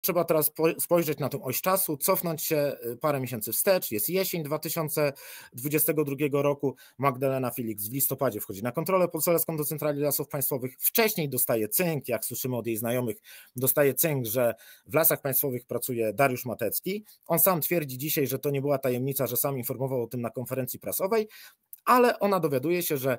Trzeba teraz spojrzeć na tą oś czasu, cofnąć się y, parę miesięcy wstecz. Jest jesień 2022 roku. Magdalena Felix w listopadzie wchodzi na kontrolę poselską do Centrali Lasów Państwowych. Wcześniej dostaje cynk, jak słyszymy od jej znajomych, dostaje cynk, że w Lasach Państwowych pracuje Dariusz Matecki. On sam twierdzi dzisiaj, że to nie była tajemnica, że sam informował o tym na konferencji prasowej, ale ona dowiaduje się, że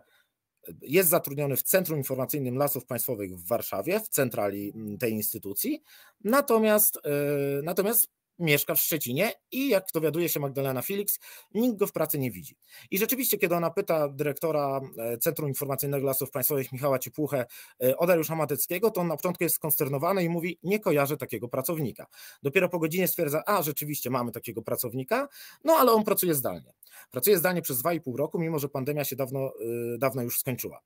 jest zatrudniony w Centrum Informacyjnym Lasów Państwowych w Warszawie, w centrali mm, tej instytucji, natomiast, e, natomiast mieszka w Szczecinie i jak dowiaduje się Magdalena Felix, nikt go w pracy nie widzi. I rzeczywiście, kiedy ona pyta dyrektora e, Centrum Informacyjnego Lasów Państwowych Michała Ciepłuchę e, o Dariusza Mateckiego, to on na początku jest skonsternowany i mówi, nie kojarzę takiego pracownika. Dopiero po godzinie stwierdza, a rzeczywiście mamy takiego pracownika, no ale on pracuje zdalnie. Pracuje zdalnie przez 2,5 roku, mimo że pandemia się dawno, e, dawno już skończyła.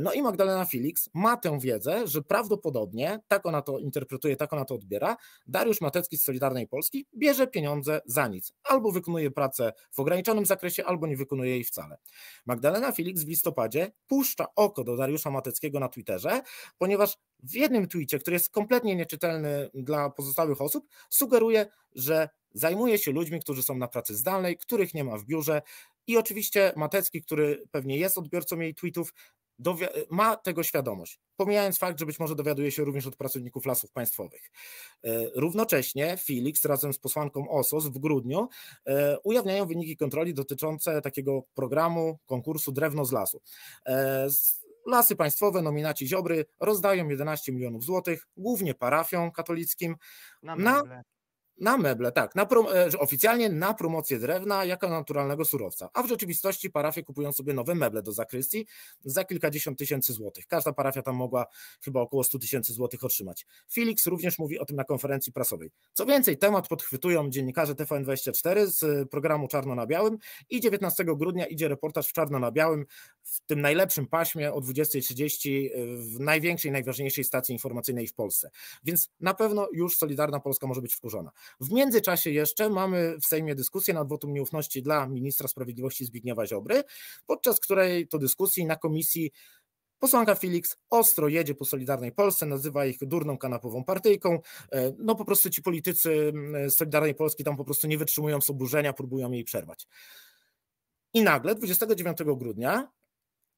No i Magdalena Felix ma tę wiedzę, że prawdopodobnie, tak ona to interpretuje, tak ona to odbiera, Dariusz Matecki z Solidarnej Polski bierze pieniądze za nic. Albo wykonuje pracę w ograniczonym zakresie, albo nie wykonuje jej wcale. Magdalena Felix w listopadzie puszcza oko do Dariusza Mateckiego na Twitterze, ponieważ w jednym tweetie, który jest kompletnie nieczytelny dla pozostałych osób, sugeruje, że zajmuje się ludźmi, którzy są na pracy zdalnej, których nie ma w biurze. I oczywiście Matecki, który pewnie jest odbiorcą jej tweetów, ma tego świadomość. Pomijając fakt, że być może dowiaduje się również od pracowników lasów państwowych. E, równocześnie Felix razem z posłanką OSOS w grudniu e, ujawniają wyniki kontroli dotyczące takiego programu konkursu Drewno z lasu. E, lasy Państwowe, nominaci Ziobry rozdają 11 milionów złotych, głównie parafią katolickim, na Na na meble, tak. Na prom- e, oficjalnie na promocję drewna jako naturalnego surowca. A w rzeczywistości parafie kupują sobie nowe meble do zakrystii za kilkadziesiąt tysięcy złotych. Każda parafia tam mogła chyba około 100 tysięcy złotych otrzymać. Felix również mówi o tym na konferencji prasowej. Co więcej, temat podchwytują dziennikarze TVN24 z e, programu Czarno na Białym i 19 grudnia idzie reportaż w Czarno na Białym w tym najlepszym paśmie o 20.30 e, w największej, najważniejszej stacji informacyjnej w Polsce. Więc na pewno już Solidarna Polska może być wkurzona. W międzyczasie jeszcze mamy w Sejmie dyskusję nad wotum nieufności dla ministra sprawiedliwości Zbigniewa Ziobry, podczas której to dyskusji na komisji Posłanka Felix ostro jedzie po Solidarnej Polsce, nazywa ich durną kanapową partyjką. E, no po prostu ci politycy Solidarnej Polski tam po prostu nie wytrzymują z oburzenia, próbują jej przerwać. I nagle 29 grudnia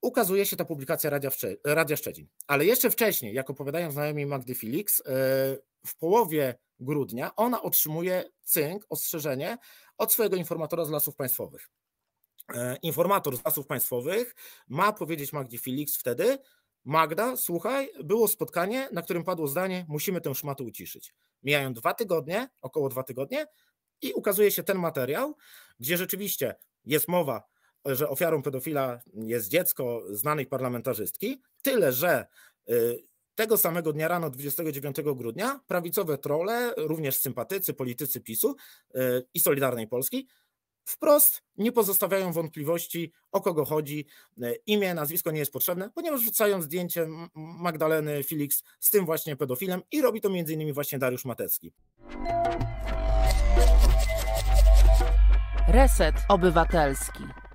ukazuje się ta publikacja Radia, Radia Szczecin. Ale jeszcze wcześniej, jak opowiadają znajomi Magdy Felix, e, w połowie grudnia ona otrzymuje cynk, ostrzeżenie od swojego informatora z Lasów Państwowych. E, informator z Lasów Państwowych ma powiedzieć Magdzie Felix wtedy, Magda, słuchaj, było spotkanie, na którym padło zdanie, musimy tę szmatę uciszyć. Mijają dwa tygodnie, około dwa tygodnie i ukazuje się ten materiał, gdzie rzeczywiście jest mowa że ofiarą pedofila jest dziecko znanej parlamentarzystki, tyle że y, tego samego dnia rano, 29 grudnia, prawicowe trole, również sympatycy, politycy PiSu y, i Solidarnej Polski, wprost nie pozostawiają wątpliwości, o kogo chodzi. Y, imię, nazwisko nie jest potrzebne, ponieważ rzucają zdjęcie Magdaleny Felix z tym właśnie pedofilem i robi to m.in. właśnie Dariusz Matecki. Reset Obywatelski.